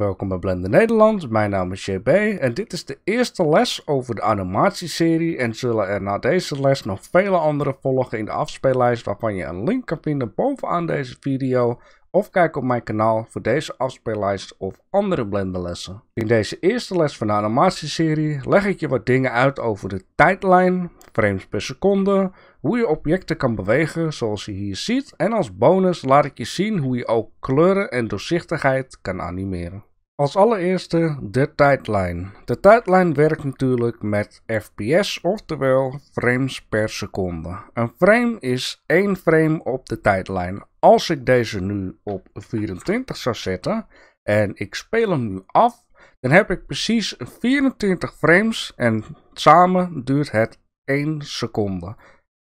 Welkom bij Blender Nederland, mijn naam is JB en dit is de eerste les over de animatieserie en zullen er na deze les nog vele andere volgen in de afspeellijst waarvan je een link kan vinden bovenaan deze video of kijk op mijn kanaal voor deze afspeellijst of andere blenderlessen. In deze eerste les van de animatieserie leg ik je wat dingen uit over de tijdlijn, frames per seconde, hoe je objecten kan bewegen zoals je hier ziet en als bonus laat ik je zien hoe je ook kleuren en doorzichtigheid kan animeren. Als allereerste de tijdlijn. De tijdlijn werkt natuurlijk met FPS, oftewel frames per seconde. Een frame is één frame op de tijdlijn als ik deze nu op 24 zou zetten en ik speel hem nu af, dan heb ik precies 24 frames en samen duurt het 1 seconde.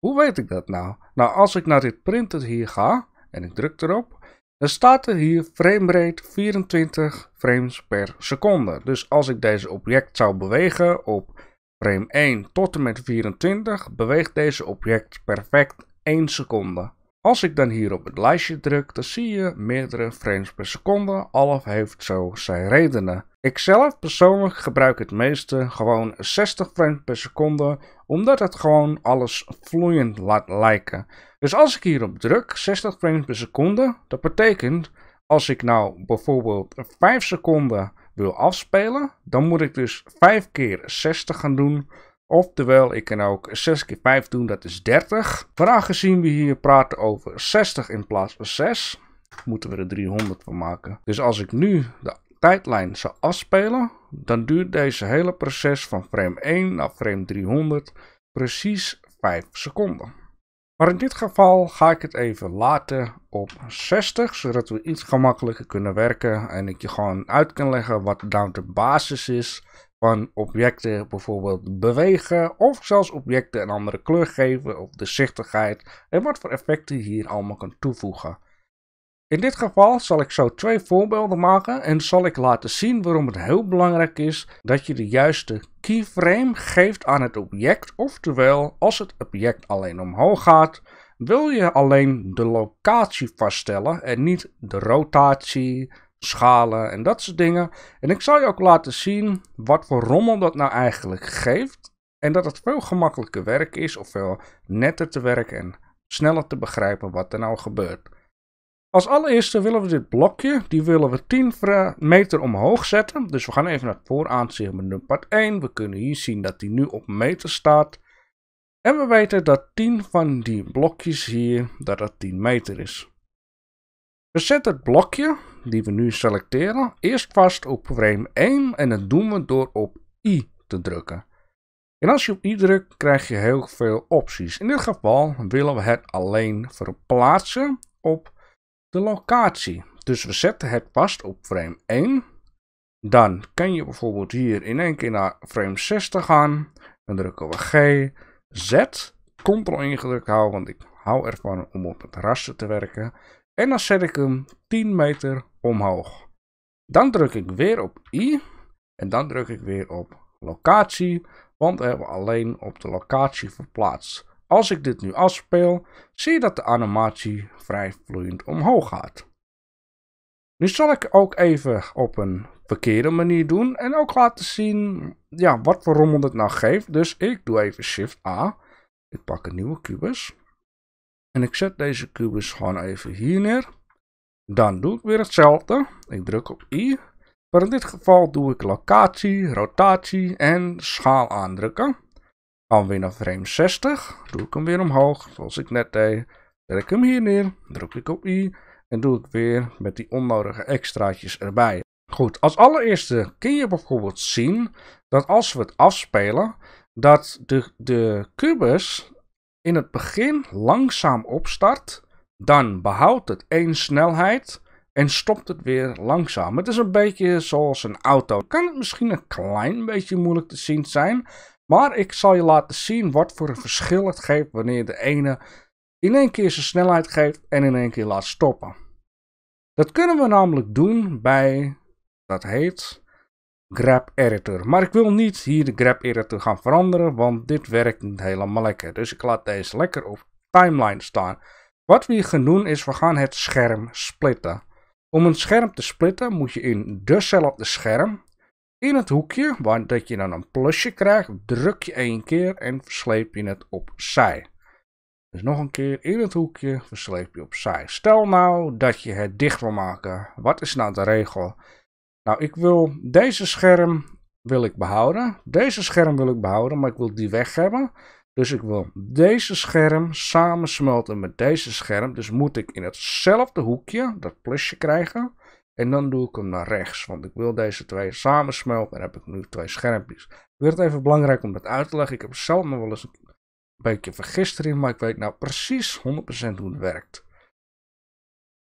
Hoe weet ik dat nou? Nou, als ik naar dit printer hier ga en ik druk erop, dan staat er hier framerate 24 frames per seconde. Dus als ik deze object zou bewegen op frame 1 tot en met 24, beweegt deze object perfect 1 seconde. Als ik dan hier op het lijstje druk, dan zie je meerdere frames per seconde. Alf heeft zo zijn redenen. Ik zelf persoonlijk gebruik het meeste gewoon 60 frames per seconde, omdat het gewoon alles vloeiend laat lijken. Dus als ik hierop druk, 60 frames per seconde, dat betekent als ik nou bijvoorbeeld 5 seconden wil afspelen, dan moet ik dus 5 keer 60 gaan doen Oftewel, ik kan ook 6 keer 5 doen, dat is 30. Maar aangezien we hier praten over 60 in plaats van 6, moeten we er 300 van maken. Dus als ik nu de tijdlijn zou afspelen, dan duurt deze hele proces van frame 1 naar frame 300 precies 5 seconden. Maar in dit geval ga ik het even laten op 60, zodat we iets gemakkelijker kunnen werken en ik je gewoon uit kan leggen wat down de basis is van objecten bijvoorbeeld bewegen of zelfs objecten een andere kleur geven of de zichtigheid en wat voor effecten je hier allemaal kan toevoegen. In dit geval zal ik zo twee voorbeelden maken en zal ik laten zien waarom het heel belangrijk is dat je de juiste keyframe geeft aan het object, oftewel als het object alleen omhoog gaat, wil je alleen de locatie vaststellen en niet de rotatie, schalen en dat soort dingen. En ik zal je ook laten zien wat voor rommel dat nou eigenlijk geeft. En dat het veel gemakkelijker werk is, of veel netter te werken en sneller te begrijpen wat er nou gebeurt. Als allereerste willen we dit blokje, die willen we 10 meter omhoog zetten. Dus we gaan even naar het vooraanzicht part 1. We kunnen hier zien dat die nu op meter staat. En we weten dat 10 van die blokjes hier, dat dat 10 meter is. We zetten het blokje, die we nu selecteren, eerst vast op frame 1 en dat doen we door op I te drukken. En als je op I drukt, krijg je heel veel opties. In dit geval willen we het alleen verplaatsen op de locatie. Dus we zetten het vast op frame 1. Dan kan je bijvoorbeeld hier in één keer naar frame 60 gaan. Dan drukken we G, Z, Ctrl ingedrukt houden, want ik hou ervan om op het raster te werken en dan zet ik hem 10 meter omhoog. Dan druk ik weer op I en dan druk ik weer op locatie, want we hebben alleen op de locatie verplaatst. Als ik dit nu afspeel, zie je dat de animatie vrij vloeiend omhoog gaat. Nu zal ik ook even op een verkeerde manier doen en ook laten zien ja, wat voor rommel het nou geeft. Dus ik doe even Shift A. Ik pak een nieuwe kubus. En ik zet deze kubus gewoon even hier neer. Dan doe ik weer hetzelfde. Ik druk op I. Maar in dit geval doe ik locatie, rotatie en schaal aandrukken. Dan weer naar frame 60. Doe ik hem weer omhoog, zoals ik net deed. Zet ik hem hier neer, druk ik op I. En doe ik weer met die onnodige extraatjes erbij. Goed, als allereerste kun je bijvoorbeeld zien dat als we het afspelen, dat de, de kubus in het begin langzaam opstart, dan behoudt het één snelheid en stopt het weer langzaam. Het is een beetje zoals een auto. Kan het misschien een klein beetje moeilijk te zien zijn, maar ik zal je laten zien wat voor een verschil het geeft wanneer de ene in één keer zijn snelheid geeft en in één keer laat stoppen. Dat kunnen we namelijk doen bij, dat heet, grab editor. Maar ik wil niet hier de grab editor gaan veranderen, want dit werkt niet helemaal lekker. Dus ik laat deze lekker op timeline staan. Wat we hier gaan doen is, we gaan het scherm splitten. Om een scherm te splitten moet je in dezelfde scherm, in het hoekje, waar dat je dan een plusje krijgt, druk je één keer en versleep je het opzij. Dus nog een keer in het hoekje, versleep je opzij. Stel nou dat je het dicht wil maken. Wat is nou de regel? Nou, ik wil deze scherm wil ik behouden. Deze scherm wil ik behouden, maar ik wil die weg hebben. Dus ik wil deze scherm samensmelten met deze scherm. Dus moet ik in hetzelfde hoekje dat plusje krijgen. En dan doe ik hem naar rechts, want ik wil deze twee samensmelten. En heb ik nu twee schermpjes. Ik vind het even belangrijk om dat uit te leggen. Ik heb zelf nog wel eens een beetje vergist erin, maar ik weet nou precies 100% hoe het werkt.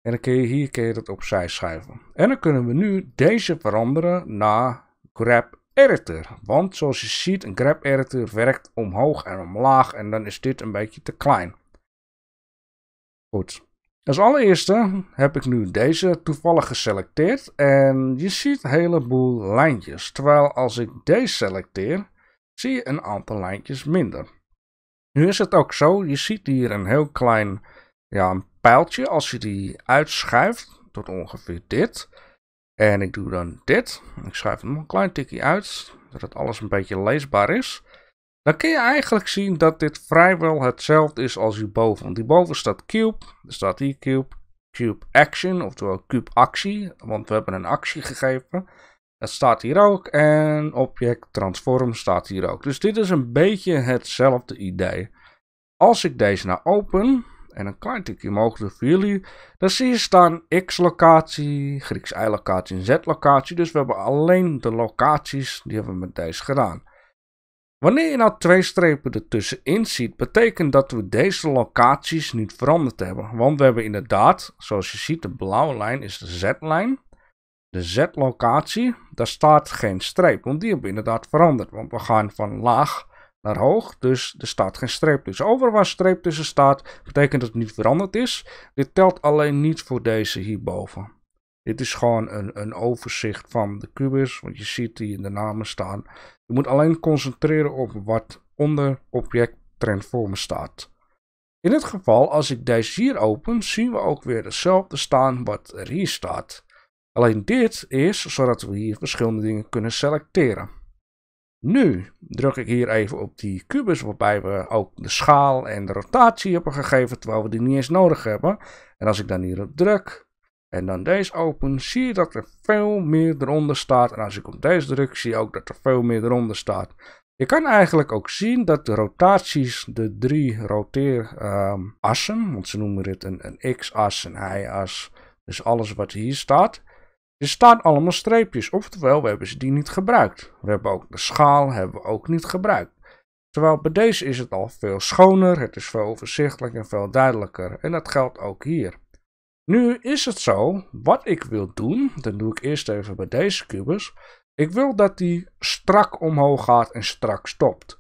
En dan kun je hier dat opzij schuiven. En dan kunnen we nu deze veranderen naar Grab Editor. Want zoals je ziet, een Grab Editor werkt omhoog en omlaag. En dan is dit een beetje te klein. Goed. Als allereerste heb ik nu deze toevallig geselecteerd. En je ziet een heleboel lijntjes. Terwijl als ik deze selecteer, zie je een aantal lijntjes minder. Nu is het ook zo, je ziet hier een heel klein ja, een pijltje. Als je die uitschuift tot ongeveer dit. En ik doe dan dit. Ik schuif hem nog een klein tikje uit. Zodat alles een beetje leesbaar is. Dan kun je eigenlijk zien dat dit vrijwel hetzelfde is als hierboven. Want hierboven staat cube. Er staat hier cube. Cube action, oftewel cube actie. Want we hebben een actie gegeven. Dat staat hier ook. En object transform staat hier ook. Dus dit is een beetje hetzelfde idee. Als ik deze nou open, en een klein tikje mogelijk voor jullie. Dan zie je staan X-locatie, Grieks Y-locatie en Z-locatie. Dus we hebben alleen de locaties, die hebben we met deze gedaan. Wanneer je nou twee strepen ertussenin ziet, betekent dat we deze locaties niet veranderd hebben. Want we hebben inderdaad, zoals je ziet, de blauwe lijn is de Z-lijn. De Z-locatie, daar staat geen streep, want die hebben we inderdaad veranderd. Want we gaan van laag naar hoog. Dus er staat geen streep tussen. over waar streep tussen staat, betekent dat het niet veranderd is. Dit telt alleen niet voor deze hierboven. Dit is gewoon een, een overzicht van de kubus, want je ziet die in de namen staan. Je moet alleen concentreren op wat onder object transformer staat. In dit geval, als ik deze hier open, zien we ook weer hetzelfde staan wat er hier staat. Alleen dit is zodat we hier verschillende dingen kunnen selecteren. Nu druk ik hier even op die kubus waarbij we ook de schaal en de rotatie hebben gegeven terwijl we die niet eens nodig hebben. En als ik dan hierop druk en dan deze open zie je dat er veel meer eronder staat. En als ik op deze druk zie je ook dat er veel meer eronder staat. Je kan eigenlijk ook zien dat de rotaties, de drie roteerassen, ehm, want ze noemen dit een, een x-as, een y-as, dus alles wat hier staat, er staan allemaal streepjes, oftewel we hebben ze die niet gebruikt. We hebben ook de schaal hebben we ook niet gebruikt. Terwijl bij deze is het al veel schoner, het is veel overzichtelijker en veel duidelijker. En dat geldt ook hier. Nu is het zo, wat ik wil doen, dan doe ik eerst even bij deze kubus. Ik wil dat die strak omhoog gaat en strak stopt.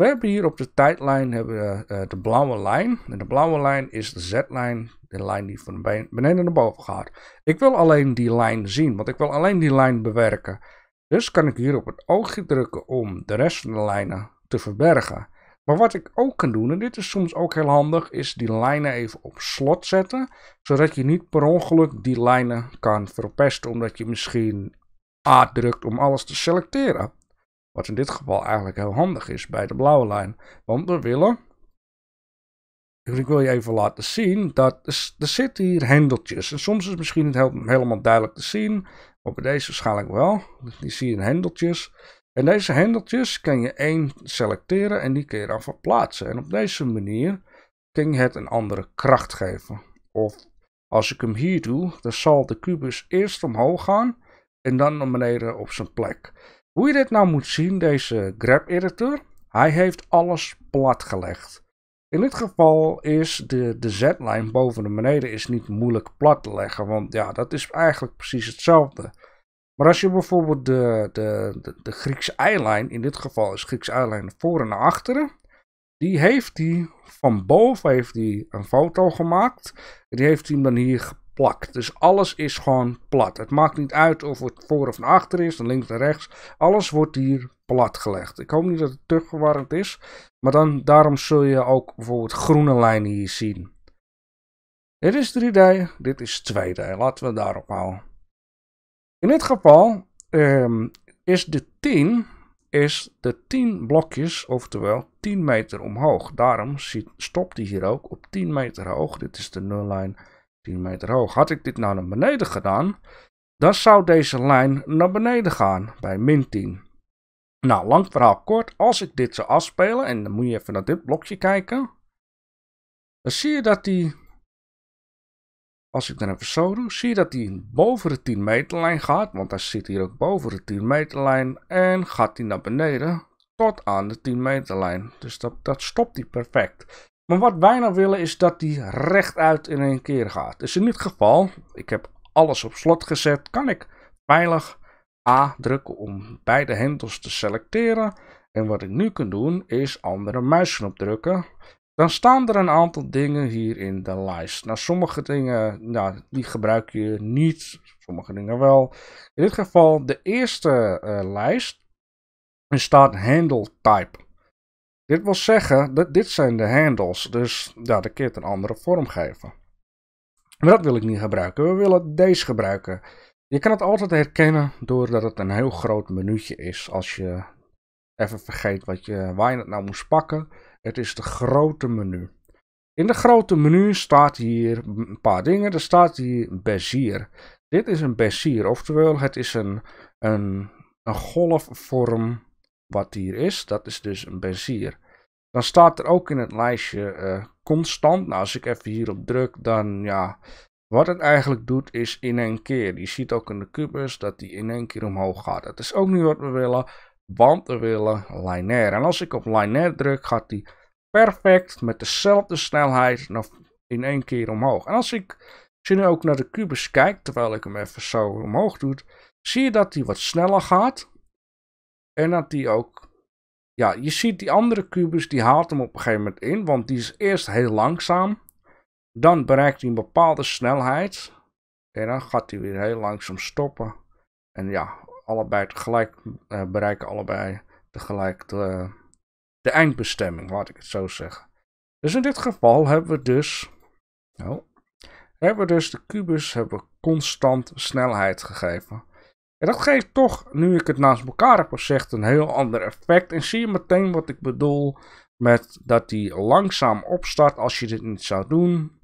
We hebben hier op de tijdlijn hebben eh, de blauwe lijn. En de blauwe lijn is de Z-lijn, de lijn die van beneden naar boven gaat. Ik wil alleen die lijn zien, want ik wil alleen die lijn bewerken. Dus kan ik hier op het oogje drukken om de rest van de lijnen te verbergen. Maar wat ik ook kan doen, en dit is soms ook heel handig, is die lijnen even op slot zetten. Zodat je niet per ongeluk die lijnen kan verpesten, omdat je misschien A drukt om alles te selecteren. Wat in dit geval eigenlijk heel handig is bij de blauwe lijn. Want we willen... Ik wil je even laten zien dat er zitten hier hendeltjes. En soms is het misschien niet helemaal duidelijk te zien. Maar bij deze waarschijnlijk wel. Dus die zie je hendeltjes. En deze hendeltjes kan je één selecteren en die kun je dan verplaatsen. En op deze manier kan je het een andere kracht geven. Of als ik hem hier doe, dan zal de kubus eerst omhoog gaan en dan naar beneden op zijn plek. Hoe je dit nou moet zien, deze Grab editor hij heeft alles platgelegd. In dit geval is de, de z-lijn boven en beneden is niet moeilijk plat te leggen, want ja, dat is eigenlijk precies hetzelfde. Maar als je bijvoorbeeld de, de, de, de Griekse eilijn, in dit geval is Griekse eilijn voor en naar achteren, die heeft hij van boven heeft hij een foto gemaakt. En die heeft hij hem dan hier dus alles is gewoon plat. Het maakt niet uit of het voor of naar achter is, dan links en rechts. Alles wordt hier plat gelegd. Ik hoop niet dat het te is. Maar dan, daarom zul je ook bijvoorbeeld groene lijnen hier zien. Dit is 3D, dit is 2D. Laten we daarop houden. In dit geval ehm, is de 10 is de 10 blokjes, oftewel 10 meter omhoog. Daarom stopt hij hier ook op 10 meter hoog. Dit is de nullijn 10 meter hoog. Had ik dit nou naar beneden gedaan, dan zou deze lijn naar beneden gaan bij min 10. Nou, lang verhaal kort, als ik dit zou afspelen, en dan moet je even naar dit blokje kijken, dan zie je dat die, als ik dan even zo doe, zie je dat die boven de 10 meter lijn gaat, want hij zit hier ook boven de 10 meter lijn en gaat die naar beneden tot aan de 10 meter lijn. Dus dat, dat stopt die perfect. Maar wat wij nou willen is dat die rechtuit in één keer gaat. Dus in dit geval, ik heb alles op slot gezet, kan ik veilig A drukken om beide hendels te selecteren. En wat ik nu kan doen is andere muisknop drukken. Dan staan er een aantal dingen hier in de lijst. Nou, sommige dingen nou, die gebruik je niet, sommige dingen wel. In dit geval de eerste eh, lijst. Er staat handle type. Dit wil zeggen, dat dit zijn de handles, dus ja, de kit een andere vorm geven. Maar dat wil ik niet gebruiken, we willen deze gebruiken. Je kan het altijd herkennen doordat het een heel groot menuutje is. Als je even vergeet wat je, waar je het nou moest pakken, het is de grote menu. In de grote menu staat hier een paar dingen. Er staat hier bezier. Dit is een bezier, oftewel het is een, een, een golfvorm wat hier is. Dat is dus een benzier. Dan staat er ook in het lijstje eh, constant. Nou, als ik even hierop druk, dan ja. Wat het eigenlijk doet, is in één keer. Je ziet ook in de kubus dat die in één keer omhoog gaat. Dat is ook niet wat we willen, want we willen lineair. En als ik op lineair druk, gaat die perfect met dezelfde snelheid in één keer omhoog. En als ik je nu ook naar de kubus kijkt, terwijl ik hem even zo omhoog doe, zie je dat hij wat sneller gaat. En dat die ook... Ja, je ziet die andere kubus, die haalt hem op een gegeven moment in. Want die is eerst heel langzaam. Dan bereikt hij een bepaalde snelheid. En dan gaat hij weer heel langzaam stoppen. En ja, allebei tegelijk eh, bereiken allebei tegelijk de, de, eindbestemming, laat ik het zo zeggen. Dus in dit geval hebben we dus... Nou, hebben we dus de kubus hebben constant snelheid gegeven. En dat geeft toch, nu ik het naast elkaar heb gezegd, een heel ander effect. En zie je meteen wat ik bedoel met dat hij langzaam opstart als je dit niet zou doen.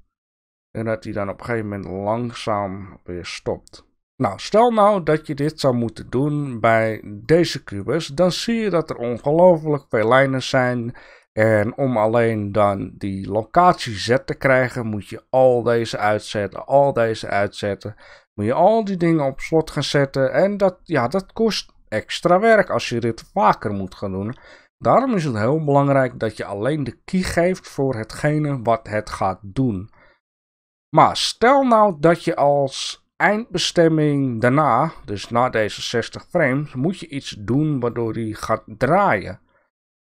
En dat hij dan op een gegeven moment langzaam weer stopt. Nou, stel nou dat je dit zou moeten doen bij deze kubus, dan zie je dat er ongelooflijk veel lijnen zijn. En om alleen dan die locatie Z te krijgen, moet je al deze uitzetten, al deze uitzetten. Moet je al die dingen op slot gaan zetten. En dat, ja, dat kost extra werk als je dit vaker moet gaan doen. Daarom is het heel belangrijk dat je alleen de key geeft voor hetgene wat het gaat doen. Maar stel nou dat je als eindbestemming daarna, dus na deze 60 frames, moet je iets doen waardoor die gaat draaien.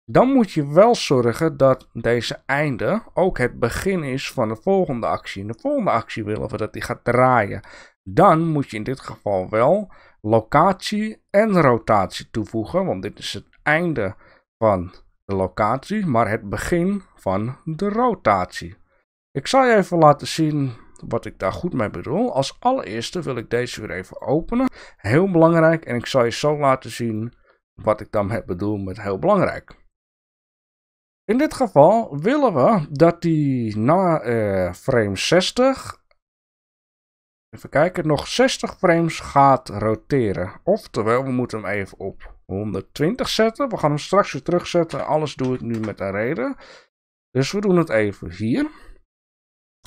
Dan moet je wel zorgen dat deze einde ook het begin is van de volgende actie. En de volgende actie willen we dat die gaat draaien. Dan moet je in dit geval wel locatie en rotatie toevoegen, want dit is het einde van de locatie, maar het begin van de rotatie. Ik zal je even laten zien wat ik daar goed mee bedoel. Als allereerste wil ik deze weer even openen. Heel belangrijk en ik zal je zo laten zien wat ik dan heb bedoel met heel belangrijk. In dit geval willen we dat die na eh, frame 60 Even kijken, nog 60 frames gaat roteren. Oftewel, we moeten hem even op 120 zetten. We gaan hem straks weer terugzetten. Alles doe ik nu met een reden. Dus we doen het even hier.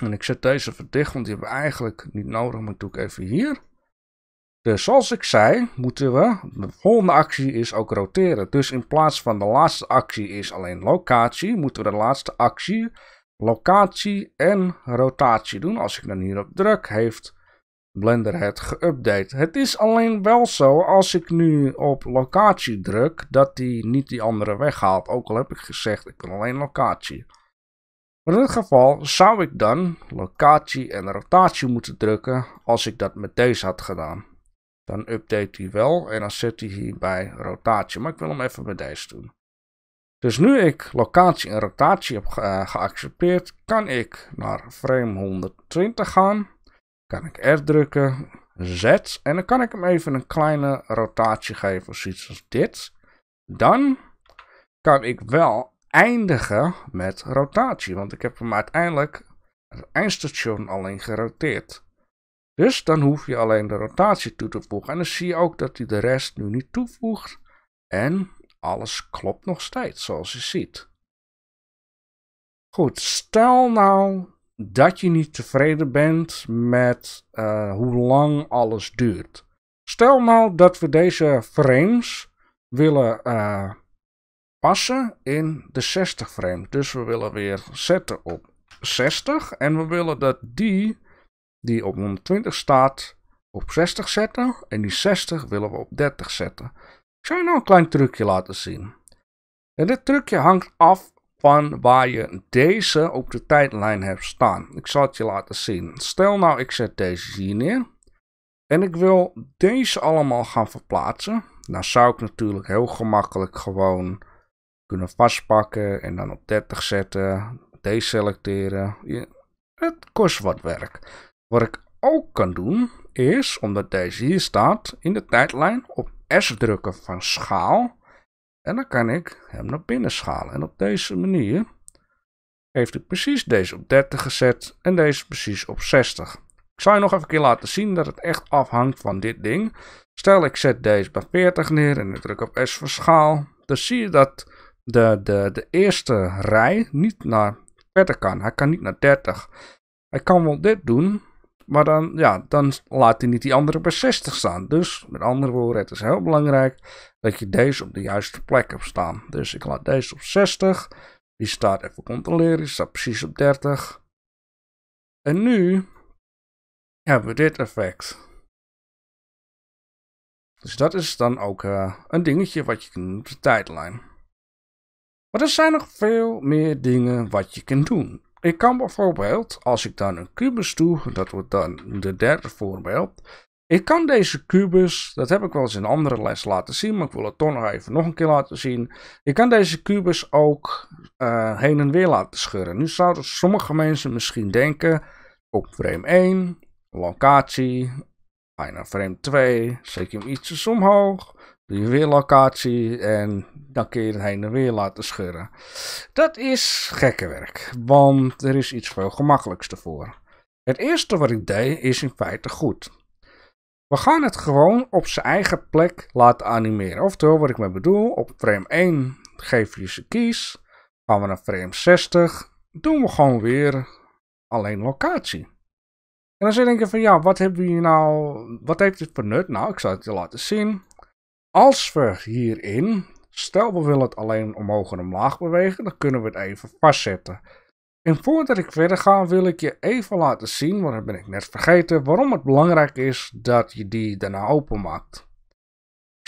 En ik zet deze even dicht, want die hebben we eigenlijk niet nodig. Maar doe ik even hier. Dus zoals ik zei, moeten we, de volgende actie is ook roteren. Dus in plaats van de laatste actie is alleen locatie, moeten we de laatste actie, locatie en rotatie doen. Als ik dan hierop druk, heeft Blender het geüpdate. Het is alleen wel zo, als ik nu op locatie druk, dat hij niet die andere weghaalt. Ook al heb ik gezegd, ik wil alleen locatie. in dit geval zou ik dan locatie en rotatie moeten drukken als ik dat met deze had gedaan. Dan update hij wel en dan zet hij hier bij rotatie. Maar ik wil hem even met deze doen. Dus nu ik locatie en rotatie heb eh, geaccepteerd, kan ik naar frame 120 gaan kan ik F drukken, Z. En dan kan ik hem even een kleine rotatie geven, of zoiets als dit. Dan kan ik wel eindigen met rotatie, want ik heb hem uiteindelijk het eindstation alleen geroteerd. Dus dan hoef je alleen de rotatie toe te voegen. En dan zie je ook dat hij de rest nu niet toevoegt. En alles klopt nog steeds, zoals je ziet. Goed, stel nou dat je niet tevreden bent met eh, hoe lang alles duurt. Stel nou dat we deze frames willen eh, passen in de 60 frame. Dus we willen weer zetten op 60 en we willen dat die die op 120 staat op 60 zetten en die 60 willen we op 30 zetten. Ik zal je nou een klein trucje laten zien. En dit trucje hangt af van waar je deze op de tijdlijn hebt staan. Ik zal het je laten zien. Stel nou, ik zet deze hier neer. En ik wil deze allemaal gaan verplaatsen. Dan zou ik natuurlijk heel gemakkelijk gewoon kunnen vastpakken en dan op 30 zetten. Deselecteren. het kost wat werk. Wat ik ook kan doen is, omdat deze hier staat, in de tijdlijn op S drukken van schaal. En dan kan ik hem naar binnen schalen. En op deze manier heeft hij precies deze op 30 gezet en deze precies op 60. Ik zal je nog even een keer laten zien dat het echt afhangt van dit ding. Stel ik zet deze bij 40 neer en ik druk op S voor schaal. Dan zie je dat de, de, de eerste rij niet naar verder kan. Hij kan niet naar 30. Hij kan wel dit doen, maar dan, ja, dan laat hij niet die andere bij 60 staan. Dus met andere woorden, het is heel belangrijk dat je deze op de juiste plek hebt staan. Dus ik laat deze op 60. Die staat even controleren. Die staat precies op 30. En nu hebben we dit effect. Dus dat is dan ook eh, een dingetje wat je kunt doen op de tijdlijn. Maar er zijn nog veel meer dingen wat je kunt doen ik kan bijvoorbeeld, als ik dan een kubus doe, dat wordt dan de derde voorbeeld. Ik kan deze kubus, dat heb ik wel eens in een andere les laten zien, maar ik wil het toch nog even nog een keer laten zien. Ik kan deze kubus ook eh, heen en weer laten schuren. Nu zouden sommige mensen misschien denken, op frame 1, locatie, bijna frame 2, zet je hem ietsjes omhoog weer locatie en dan kun je het heen en weer laten scheuren. Dat is gekke werk, want er is iets veel gemakkelijks voor. Het eerste wat ik deed is in feite goed. We gaan het gewoon op zijn eigen plek laten animeren. Oftewel wat ik me bedoel, op frame 1 geef je ze keys, Gaan we naar frame 60. Doen we gewoon weer alleen locatie. En dan zit ik van ja, wat hebben we hier nou, wat heeft dit voor nut? Nou, ik zal het je laten zien. Als we hierin, stel we willen het alleen omhoog en omlaag bewegen, dan kunnen we het even vastzetten. En voordat ik verder ga, wil ik je even laten zien, want dat ben ik net vergeten, waarom het belangrijk is dat je die daarna openmaakt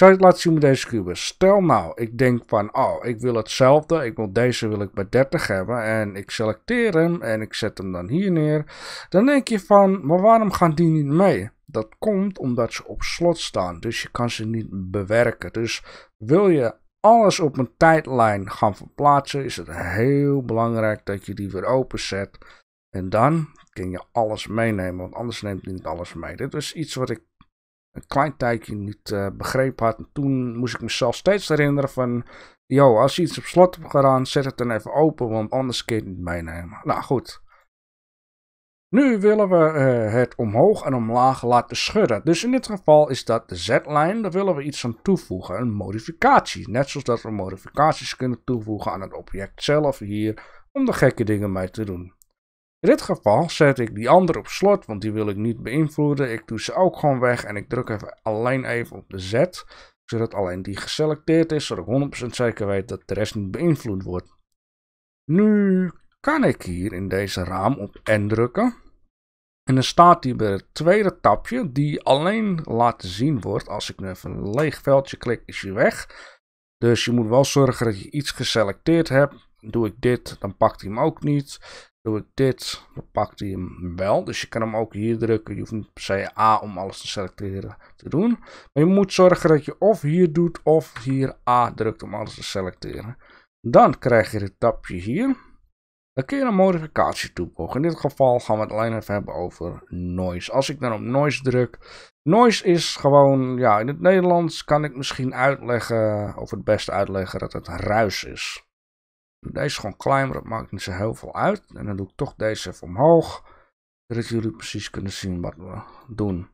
zal het laten zien met deze kubus. Stel nou, ik denk van, oh, ik wil hetzelfde. Ik wil deze wil ik bij 30 hebben. En ik selecteer hem en ik zet hem dan hier neer. Dan denk je van, maar waarom gaan die niet mee? Dat komt omdat ze op slot staan. Dus je kan ze niet bewerken. Dus wil je alles op een tijdlijn gaan verplaatsen, is het heel belangrijk dat je die weer openzet. En dan kun je alles meenemen, want anders neemt hij niet alles mee. Dit is iets wat ik een klein tijdje niet eh, begrepen had. En toen moest ik mezelf steeds herinneren van... Yo, als je iets op slot hebt gedaan, zet het dan even open, want anders kun je het niet meenemen. Nou goed. Nu willen we eh, het omhoog en omlaag laten schudden. Dus in dit geval is dat de Z-lijn. Daar willen we iets aan toevoegen, een modificatie. Net zoals dat we modificaties kunnen toevoegen aan het object zelf hier, om de gekke dingen mee te doen. In dit geval zet ik die andere op slot, want die wil ik niet beïnvloeden. Ik doe ze ook gewoon weg en ik druk even, alleen even op de Z, zodat alleen die geselecteerd is, zodat ik 100% zeker weet dat de rest niet beïnvloed wordt. Nu kan ik hier in deze raam op N drukken. En dan staat hier bij het tweede tabje, die alleen laten zien wordt. Als ik nu even een leeg veldje klik, is hij weg. Dus je moet wel zorgen dat je iets geselecteerd hebt. Doe ik dit, dan pakt hij hem ook niet. Doe ik dit, dan pakt hij hem wel. Dus je kan hem ook hier drukken. Je hoeft niet per se A om alles te selecteren te doen. Maar je moet zorgen dat je of hier doet of hier A drukt om alles te selecteren. Dan krijg je dit tapje hier. Dan kun je een modificatie toevoegen. In dit geval gaan we het alleen even hebben over noise. Als ik dan op noise druk. Noise is gewoon, ja, in het Nederlands kan ik misschien uitleggen, of het beste uitleggen, dat het ruis is. Deze is gewoon klein, dat maakt niet zo heel veel uit. En dan doe ik toch deze even omhoog. Zodat jullie precies kunnen zien wat we doen.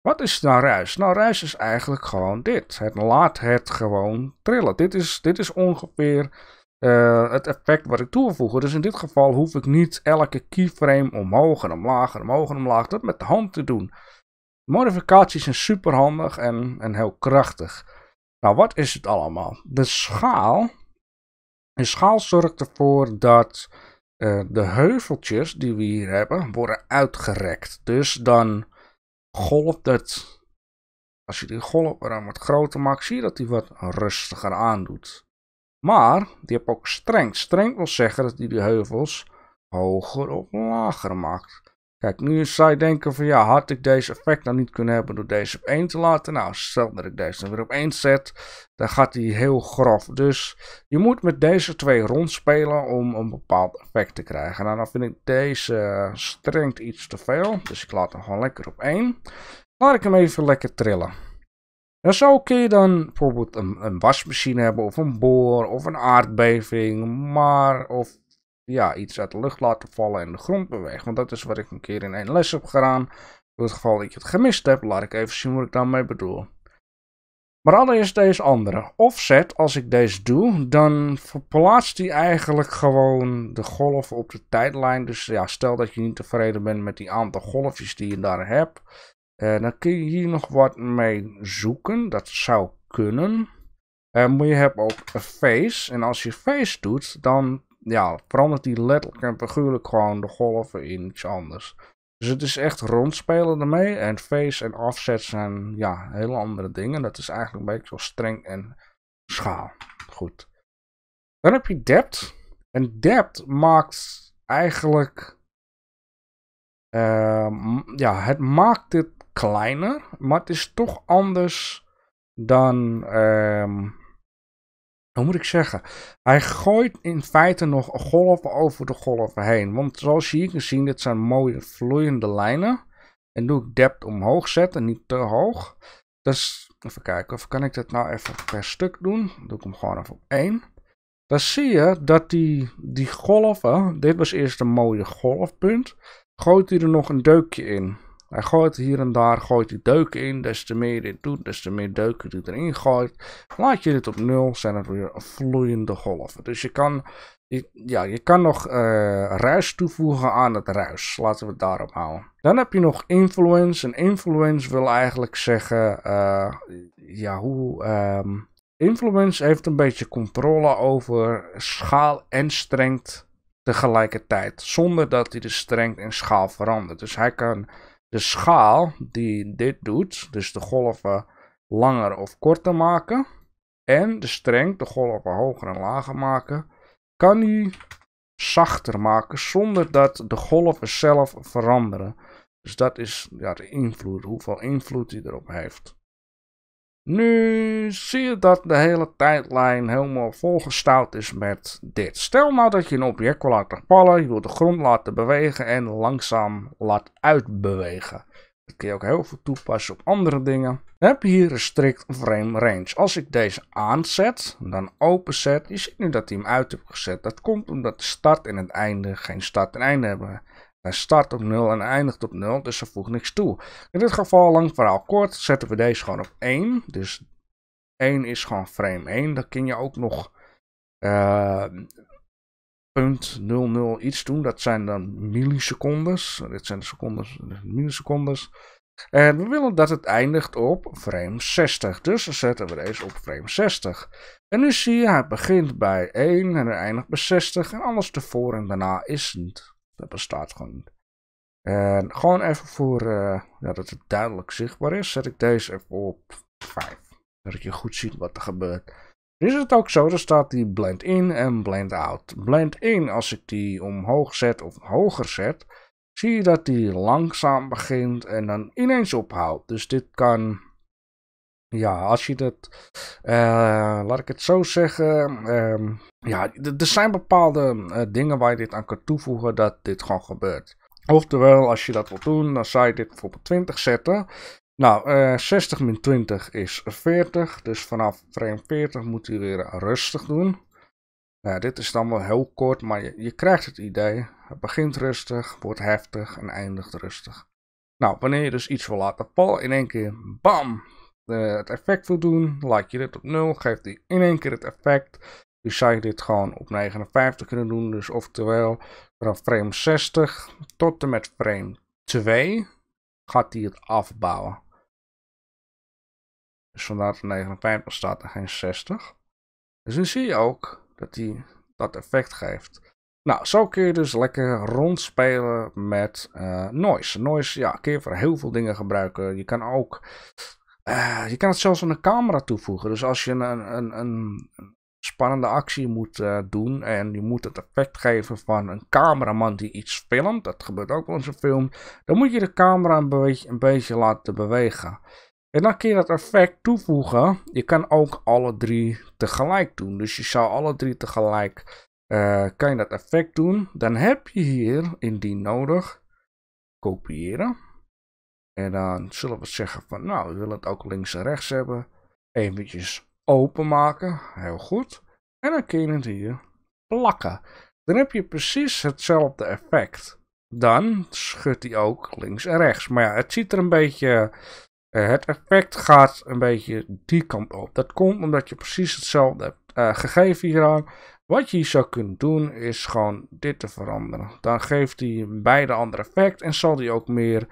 Wat is nou ruis? Nou, ruis is eigenlijk gewoon dit. Het laat het gewoon trillen. Dit is, dit is ongeveer eh, het effect wat ik toevoeg. Dus in dit geval hoef ik niet elke keyframe omhoog en omlaag en omhoog en omlaag. Dat met de hand te doen. Modificaties zijn superhandig en, en heel krachtig. Nou, wat is het allemaal? De schaal een schaal zorgt ervoor dat eh, de heuveltjes die we hier hebben worden uitgerekt. Dus dan golft het. Als je die golf dan wat groter maakt, zie je dat hij wat rustiger aandoet. Maar die heb ook streng. Streng wil zeggen dat hij de heuvels hoger of lager maakt. Kijk, nu zou je denken van ja, had ik deze effect dan nou niet kunnen hebben door deze op 1 te laten? Nou, stel dat ik deze weer op 1 zet, dan gaat hij heel grof. Dus je moet met deze twee rondspelen om een bepaald effect te krijgen. Nou, dan vind ik deze strengt iets te veel, dus ik laat hem gewoon lekker op 1. Laat ik hem even lekker trillen. En zo kun je dan bijvoorbeeld een, een wasmachine hebben, of een boor, of een aardbeving, maar, of ja, iets uit de lucht laten vallen en de grond bewegen, Want dat is wat ik een keer in één les heb gedaan. Voor het geval dat ik het gemist heb, laat ik even zien wat ik daarmee bedoel. Maar allereerst deze andere. Offset, als ik deze doe, dan verplaatst hij eigenlijk gewoon de golf op de tijdlijn. Dus ja, stel dat je niet tevreden bent met die aantal golfjes die je daar hebt. Eh, dan kun je hier nog wat mee zoeken. Dat zou kunnen. Eh, maar je hebt ook face. En als je face doet, dan ja, verandert die letterlijk en figuurlijk gewoon de golven in iets anders. Dus het is echt rondspelen ermee. En face en offset zijn ja, hele andere dingen. Dat is eigenlijk een beetje zo streng en schaal. Goed. Dan heb je depth. En depth maakt eigenlijk... Ehm, ja, het maakt het kleiner. Maar het is toch anders dan... ehm dan moet ik zeggen? Hij gooit in feite nog golven over de golven heen. Want zoals je hier kunt zien, dit zijn mooie vloeiende lijnen. En doe ik depth omhoog zetten, niet te hoog. Dus even kijken of kan ik dat nou even per stuk doen. Dan doe ik hem gewoon even op 1. Dan zie je dat die, die golven, dit was eerst een mooie golfpunt, gooit hij er nog een deukje in. Hij gooit hier en daar, gooit die deuken in. Des te meer je dit doet, des te meer deuken die erin gooit. Laat je dit op nul, zijn het weer vloeiende golven. Dus je kan, ja, je kan nog eh, ruis toevoegen aan het ruis. Laten we het daarop houden. Dan heb je nog influence. En influence wil eigenlijk zeggen, eh, ja, hoe... Ehm, influence heeft een beetje controle over schaal en strengt tegelijkertijd. Zonder dat hij de strengt en schaal verandert. Dus hij kan de schaal die dit doet, dus de golven langer of korter maken en de streng de golven hoger en lager maken, kan u zachter maken zonder dat de golven zelf veranderen. Dus dat is ja, de invloed, hoeveel invloed hij erop heeft. Nu zie je dat de hele tijdlijn helemaal volgestouwd is met dit. Stel nou dat je een object wil laten vallen, je wil de grond laten bewegen en langzaam laat uitbewegen. Dat kun je ook heel veel toepassen op andere dingen. Dan heb je hier een strict frame range. Als ik deze aanzet, dan openzet, je ziet nu dat hij hem uit heeft gezet. Dat komt omdat de start en het einde geen start en einde hebben. Hij start op 0 en eindigt op 0, dus er voegt niks toe. In dit geval, lang verhaal kort, zetten we deze gewoon op 1. Dus 1 is gewoon frame 1. Dan kun je ook nog uh, punt 00 iets doen. Dat zijn dan millisecondes. Dit zijn de secondes, millisecondes. En we willen dat het eindigt op frame 60. Dus dan zetten we deze op frame 60. En nu zie je, hij begint bij 1 en hij eindigt bij 60. En alles tevoren en daarna is niet. Dat bestaat gewoon niet. En gewoon even voor, eh, nou, dat het duidelijk zichtbaar is, zet ik deze even op 5. Zodat je goed ziet wat er gebeurt. Is het ook zo, dan staat die blend in en blend out. Blend in, als ik die omhoog zet of hoger zet, zie je dat die langzaam begint en dan ineens ophoudt. Dus dit kan ja, als je dat. Eh, laat ik het zo zeggen. Ehm, ja, er zijn bepaalde eh, dingen waar je dit aan kan toevoegen dat dit gewoon gebeurt. Oftewel, als je dat wil doen, dan zou je dit bijvoorbeeld 20 zetten. Nou, uh, eh, 60 min 20 is 40. Dus vanaf frame 40 moet je weer rustig doen. Nou, dit is dan wel heel kort, maar je, je krijgt het idee. Het begint rustig, wordt heftig en eindigt rustig. Nou, wanneer je dus iets wil laten vallen, in één keer, bam, het effect wil doen, laat je dit op 0, geeft die in één keer het effect. Dus zou je dit gewoon op 59 kunnen doen. Dus oftewel, vanaf frame 60 tot en met frame 2 gaat hij het afbouwen. Dus vandaar dat 59 staat en geen 60. Dus dan zie je ook dat hij dat effect geeft. Nou, zo kun je dus lekker rondspelen met eh, noise. Noise ja, kun je voor heel veel dingen gebruiken. Je kan ook eh, je kan het zelfs aan de camera toevoegen. Dus als je een, een, een spannende actie moet eh, doen en je moet het effect geven van een cameraman die iets filmt, dat gebeurt ook wel in zo'n film, dan moet je de camera een beetje, een beetje laten bewegen. En dan kun je dat effect toevoegen. Je kan ook alle drie tegelijk doen. Dus je zou alle drie tegelijk uh, kan je dat effect doen. Dan heb je hier, indien nodig, kopiëren. En dan zullen we zeggen van nou, we willen het ook links en rechts hebben. Eventjes openmaken. Heel goed. En dan kun je het hier plakken. Dan heb je precies hetzelfde effect. Dan schudt hij ook links en rechts. Maar ja, het ziet er een beetje... Eh, het effect gaat een beetje die kant op. Dat komt omdat je precies hetzelfde hebt uh, gegeven hieraan. Wat je hier zou kunnen doen is gewoon dit te veranderen. Dan geeft hij beide andere effect en zal hij ook meer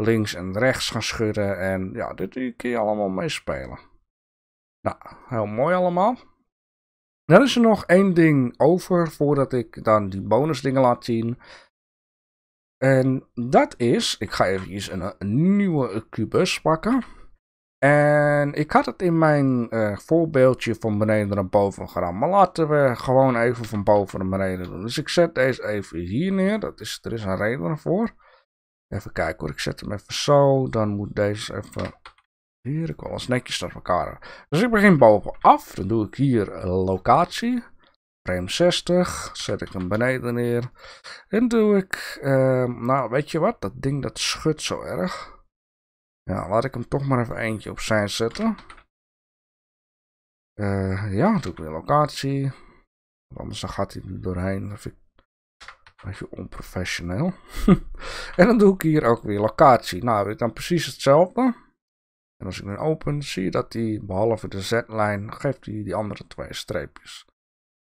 links en rechts gaan schudden. En ja, dit kun je allemaal meespelen. Nou, heel mooi allemaal. Dan is er nog één ding over voordat ik dan die bonusdingen laat zien. En dat is, ik ga even een, een nieuwe kubus pakken. En ik had het in mijn eh, voorbeeldje van beneden naar boven gedaan. Maar laten we gewoon even van boven naar beneden doen. Dus ik zet deze even hier neer. Dat is, er is een reden voor. Even kijken hoor, ik zet hem even zo. Dan moet deze even... Hier, ik wil eens netjes naar elkaar. Dus ik begin bovenaf. Dan doe ik hier locatie. Frame 60. Zet ik hem beneden neer. En doe ik... Ehm, nou, weet je wat? Dat ding dat schudt zo erg. Ja, laat ik hem toch maar even eentje zijn zetten. Eh, ja, doe ik weer locatie. anders dan gaat hij er doorheen. Dat ik Beetje onprofessioneel. en dan doe ik hier ook weer locatie. Nou, dit ik dan precies hetzelfde. En als ik nu open, zie je dat die behalve de Z-lijn, geeft hij die, die andere twee streepjes.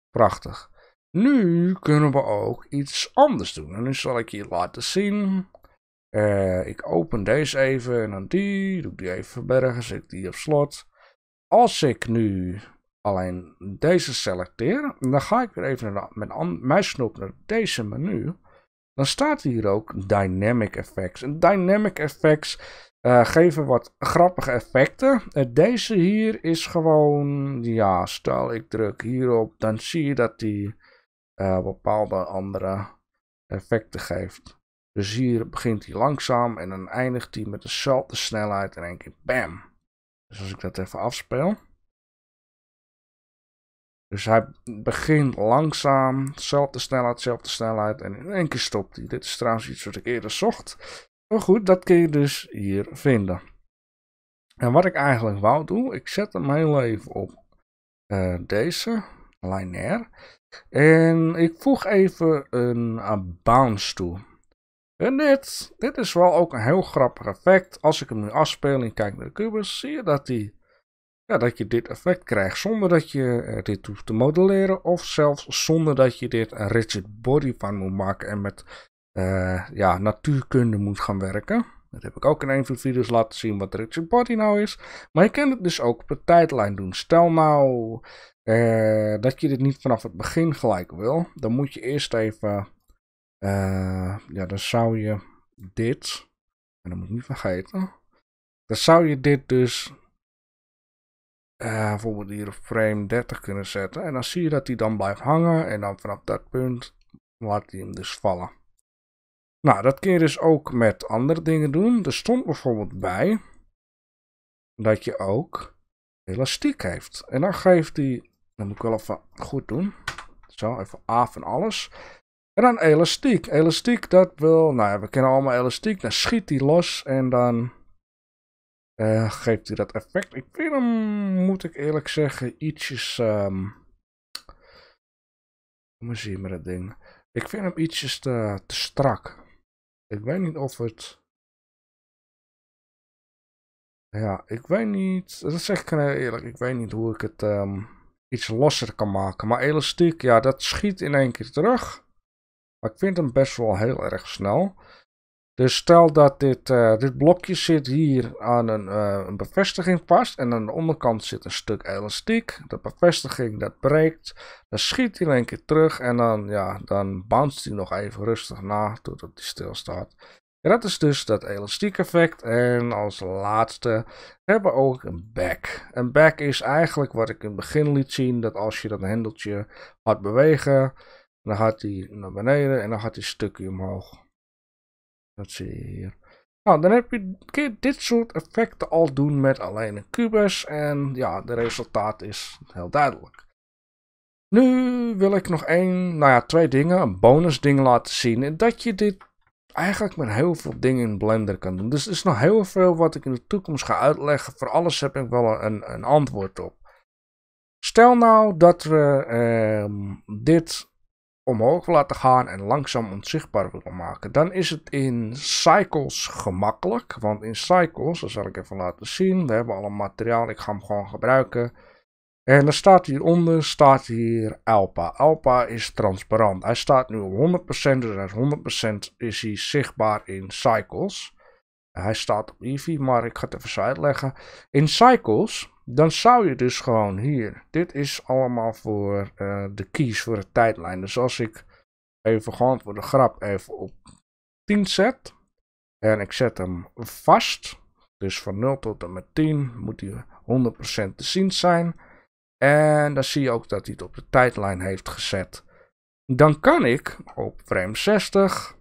Prachtig. Nu kunnen we ook iets anders doen. En nu zal ik je laten zien. Eh, ik open deze even en dan die. Doe ik die even verbergen. Zet ik die op slot. Als ik nu alleen deze selecteren. En dan ga ik weer even naar, met snoep naar deze menu. Dan staat hier ook Dynamic Effects. En Dynamic Effects eh, geven wat grappige effecten. Eh, deze hier is gewoon... Ja, stel ik druk hierop. Dan zie je dat die eh, bepaalde andere effecten geeft. Dus hier begint hij langzaam en dan eindigt hij met dezelfde snelheid in één keer. Bam! Dus als ik dat even afspeel. Dus hij begint langzaam, zelfde snelheid, dezelfde snelheid en in één keer stopt hij. Dit is trouwens iets wat ik eerder zocht. Maar goed, dat kun je dus hier vinden. En wat ik eigenlijk wou doen, ik zet hem heel even op uh, deze, lineair. En ik voeg even een, eh, bounce toe. En dit, dit is wel ook een heel grappig effect. Als ik hem nu afspeel en kijk naar de kubus, zie je dat hij ja, dat je dit effect krijgt zonder dat je eh, dit hoeft te modelleren. Of zelfs zonder dat je dit een rigid body van moet maken en met eh, ja, natuurkunde moet gaan werken. Dat heb ik ook in een van de video's laten zien wat rigid body nou is. Maar je kan het dus ook per tijdlijn doen. Stel nou eh, dat je dit niet vanaf het begin gelijk wil. Dan moet je eerst even... ja, dan zou je dit... En dat moet ik niet vergeten. Dan zou je dit dus eh, bijvoorbeeld hier op frame 30 kunnen zetten. En dan zie je dat hij dan blijft hangen en dan vanaf dat punt laat hij hem dus vallen. Nou, dat kun je dus ook met andere dingen doen. Er stond bijvoorbeeld bij dat je ook elastiek heeft. En dan geeft hij, dat moet ik wel even goed doen. Zo, even A van alles. En dan elastiek. Elastiek, dat wil, nou ja, we kennen allemaal elastiek. Dan schiet hij los en dan eh, geeft hij dat effect? Ik vind hem, moet ik eerlijk zeggen, ietsjes... Um... Hoe zien met het ding? Ik vind hem ietsjes te, te strak. Ik weet niet of het... Ja, ik weet niet... Dat zeg ik eerlijk, ik weet niet hoe ik het ehm, iets losser kan maken. Maar elastiek, ja, dat schiet in één keer terug. Maar ik vind hem best wel heel erg snel. Dus stel dat dit, eh, dit blokje zit hier aan een, eh, een, bevestiging vast en aan de onderkant zit een stuk elastiek. De bevestiging dat breekt, dan schiet hij er keer terug en dan, ja, dan bounce hij nog even rustig na totdat hij stilstaat. En dat is dus dat elastiek effect. En als laatste hebben we ook een back. Een back is eigenlijk wat ik in het begin liet zien, dat als je dat hendeltje had bewegen, dan gaat hij naar beneden en dan gaat hij een stukje omhoog. Dat zie je hier. Nou, dan heb je dit soort effecten al doen met alleen een kubus. En ja, de resultaat is heel duidelijk. Nu wil ik nog één, nou ja, twee dingen, een bonus ding laten zien. En dat je dit eigenlijk met heel veel dingen in Blender kan doen. Dus er is nog heel veel wat ik in de toekomst ga uitleggen. Voor alles heb ik wel een, een antwoord op. Stel nou dat we ehm, dit omhoog laten gaan en langzaam onzichtbaar wil maken. Dan is het in cycles gemakkelijk. Want in cycles, dat zal ik even laten zien. We hebben al een materiaal, ik ga hem gewoon gebruiken. En dan staat hieronder, staat hier Alpa. Alpa is transparant. Hij staat nu op 100%, dus hij is 100% is hij zichtbaar in cycles. Hij staat op Eevee, maar ik ga het even zo uitleggen. In cycles dan zou je dus gewoon hier. Dit is allemaal voor eh, de keys voor de tijdlijn. Dus als ik even gewoon voor de grap even op 10 zet. En ik zet hem vast. Dus van 0 tot en met 10 moet hij 100% te zien zijn. En dan zie je ook dat hij het op de tijdlijn heeft gezet. Dan kan ik op frame 60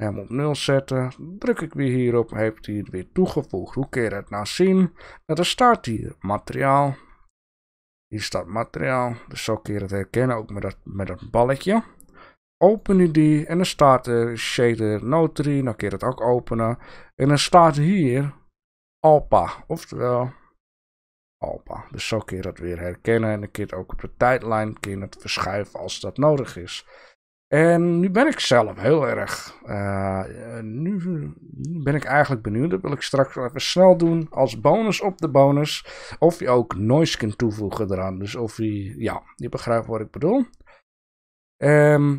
hem op 0 zetten, druk ik weer hierop, heeft hij het weer toegevoegd. Hoe keer je dat nou zien? Nou dan staat hier materiaal. Hier staat materiaal, dus zo keer je het herkennen, ook met dat, met dat balletje. Open je die en dan staat er shader notary, dan kun je dat ook openen. En dan staat hier Alpa, oftewel Alpa. Dus zo kun je dat weer herkennen en dan kun je het ook op de tijdlijn kun het verschuiven als dat nodig is. En nu ben ik zelf heel erg. Eh, eh, nu, ben ik eigenlijk benieuwd. Dat wil ik straks even snel doen. Als bonus op de bonus. Of je ook noise kunt toevoegen eraan. Dus of je. Ja, je begrijpt wat ik bedoel. Ehm,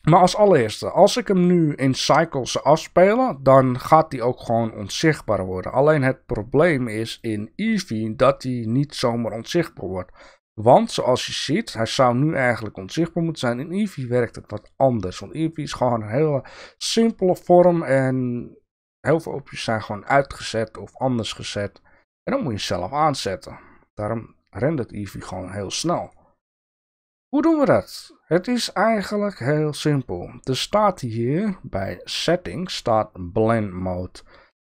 maar als allereerste, als ik hem nu in cycles afspelen, dan gaat hij ook gewoon onzichtbaar worden. Alleen het probleem is in Eevee dat hij niet zomaar onzichtbaar wordt. Want zoals je ziet, hij zou nu eigenlijk onzichtbaar moeten zijn. In Eevee werkt het wat anders. Want Eevee is gewoon een hele simpele vorm. En heel veel opties zijn gewoon uitgezet of anders gezet. En dan moet je zelf aanzetten. Daarom rendert Eevee gewoon heel snel. Hoe doen we dat? Het is eigenlijk heel simpel. Er staat hier bij settings staat blend mode.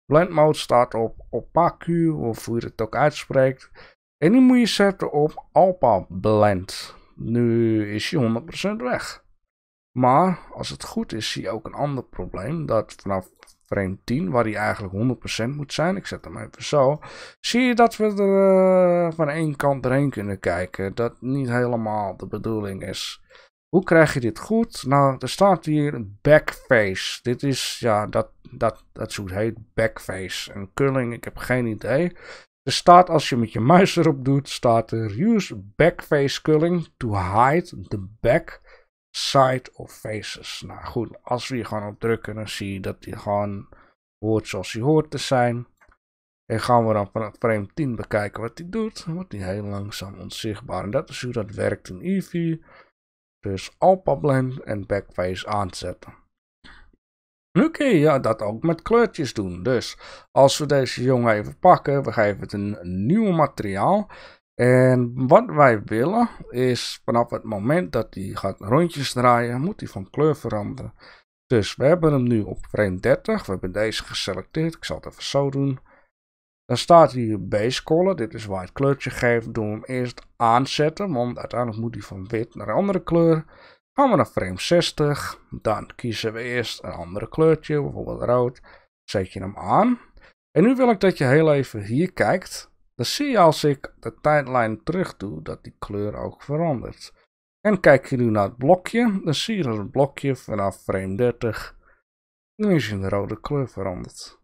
Blend mode staat op opacu of hoe je het ook uitspreekt. En die moet je zetten op Alpa Blend. Nu is hij 100% weg. Maar als het goed is, zie je ook een ander probleem. Dat vanaf frame 10, waar hij eigenlijk 100% moet zijn. Ik zet hem even zo. Zie je dat we er eh, van één kant erheen kunnen kijken. Dat niet helemaal de bedoeling is. Hoe krijg je dit goed? Nou, er staat hier backface. Dit is, ja, dat, dat, dat heet, backface. En culling, ik heb geen idee. Er staat, als je met je muis erop doet, staat er use backface culling to hide the back side of faces. Nou goed, als we hier gaan op drukken, dan zie je dat hij gewoon hoort zoals hij hoort te zijn. En gaan we dan vanaf frame 10 bekijken wat hij doet. Dan wordt hij heel langzaam onzichtbaar. En dat is hoe dat werkt in Eevee. Dus Alpha Blend en Backface aanzetten. Oké, kun ja, dat ook met kleurtjes doen. Dus als we deze jongen even pakken, we geven het een nieuw materiaal. En wat wij willen is vanaf het moment dat hij gaat rondjes draaien, moet hij van kleur veranderen. Dus we hebben hem nu op frame 30. We hebben deze geselecteerd. Ik zal het even zo doen. Dan staat hier base color. Dit is waar het kleurtje geeft. Doen we hem eerst aanzetten, want uiteindelijk moet hij van wit naar een andere kleur. Gaan we naar frame 60. Dan kiezen we eerst een andere kleurtje, bijvoorbeeld rood. Zet je hem aan. En nu wil ik dat je heel even hier kijkt. Dan zie je als ik de tijdlijn terug doe, dat die kleur ook verandert. En kijk je nu naar het blokje, dan zie je dat het blokje vanaf frame 30 nu is in de rode kleur veranderd.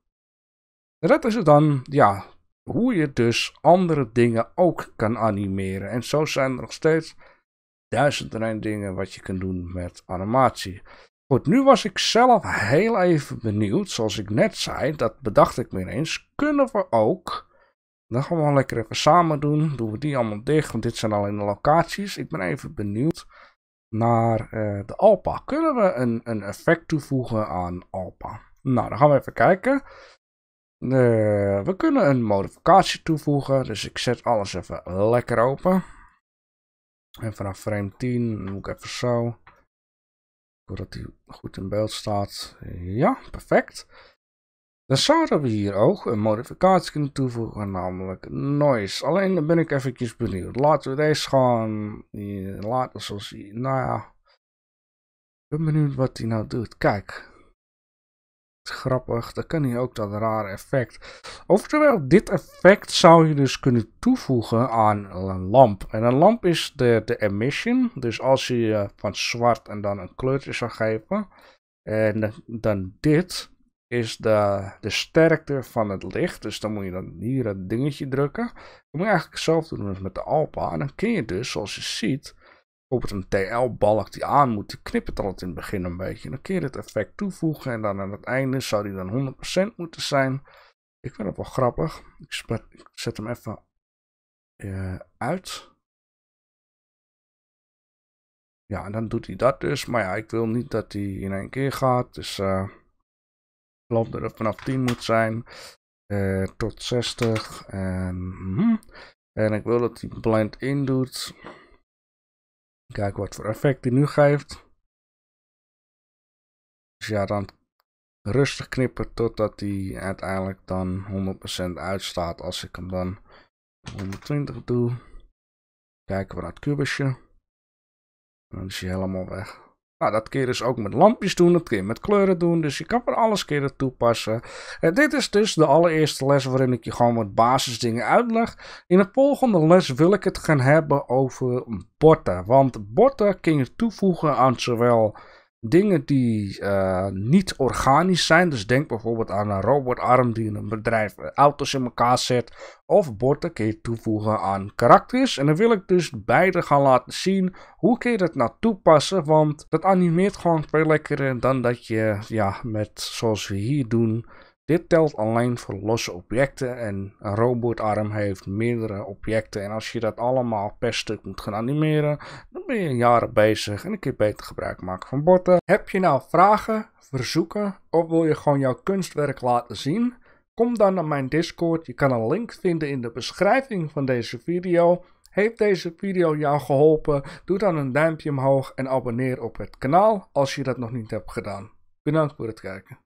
En dat is het dan, ja, hoe je dus andere dingen ook kan animeren. En zo zijn er nog steeds duizend en dingen wat je kunt doen met animatie. Goed, nu was ik zelf heel even benieuwd, zoals ik net zei, dat bedacht ik me ineens. Kunnen we ook, dan gaan we wel lekker even samen doen, doen we die allemaal dicht, want dit zijn alleen de locaties. Ik ben even benieuwd naar eh, de Alpa. Kunnen we een, een effect toevoegen aan Alpa? Nou, dan gaan we even kijken. Eh, we kunnen een modificatie toevoegen, dus ik zet alles even lekker open. En vanaf frame 10 moet ik even zo. zodat hij goed in beeld staat. Ja, perfect. Dan zouden we hier ook een modificatie kunnen toevoegen, namelijk noise. Alleen dan ben ik eventjes benieuwd. Laten we deze gewoon laten zoals hij... Nou ja, ik ben benieuwd wat hij nou doet. Kijk, grappig. Dan kan hij ook dat rare effect. Oftewel, dit effect zou je dus kunnen toevoegen aan een lamp. En een lamp is de, de emission. Dus als je eh, van zwart en dan een kleurtje zou geven. En dan dit is de, de sterkte van het licht. Dus dan moet je dan hier het dingetje drukken. Dan moet je eigenlijk hetzelfde doen als met de Alpa. En dan kun je dus, zoals je ziet het een TL-balk die aan moet, die het al in het begin een beetje. Dan kun je effect toevoegen en dan aan het einde zou die dan 100% moeten zijn. Ik vind het wel grappig. Ik, zet hem even eh, uit. Ja, en dan doet hij dat dus. Maar ja, ik wil niet dat hij in één keer gaat. Dus uh, eh, ik geloof dat het vanaf 10 moet zijn. Eh, tot 60. En, hm. en ik wil dat hij blind in doet. Kijken wat voor effect die nu geeft. Dus ja, dan rustig knippen totdat hij uiteindelijk dan 100% uitstaat. Als ik hem dan 120 doe. Kijken we naar het kubusje. Dan is hij helemaal weg. Nou, dat kun je dus ook met lampjes doen, dat kun je met kleuren doen. Dus je kan er alles keer toepassen. En eh, dit is dus de allereerste les waarin ik je gewoon wat basisdingen uitleg. In de volgende les wil ik het gaan hebben over botten. Want botten kun je toevoegen aan zowel dingen die eh, niet organisch zijn. Dus denk bijvoorbeeld aan een robotarm die in een bedrijf eh, auto's in elkaar zet. Of borden kun je toevoegen aan karakters. En dan wil ik dus beide gaan laten zien hoe kun je dat nou toepassen. Want dat animeert gewoon veel lekkerder dan dat je ja, met zoals we hier doen dit telt alleen voor losse objecten en een robotarm heeft meerdere objecten. En als je dat allemaal per stuk moet gaan animeren, dan ben je jaren bezig en een keer beter gebruik maken van botten. Heb je nou vragen, verzoeken of wil je gewoon jouw kunstwerk laten zien? Kom dan naar mijn Discord. Je kan een link vinden in de beschrijving van deze video. Heeft deze video jou geholpen? Doe dan een duimpje omhoog en abonneer op het kanaal als je dat nog niet hebt gedaan. Bedankt voor het kijken.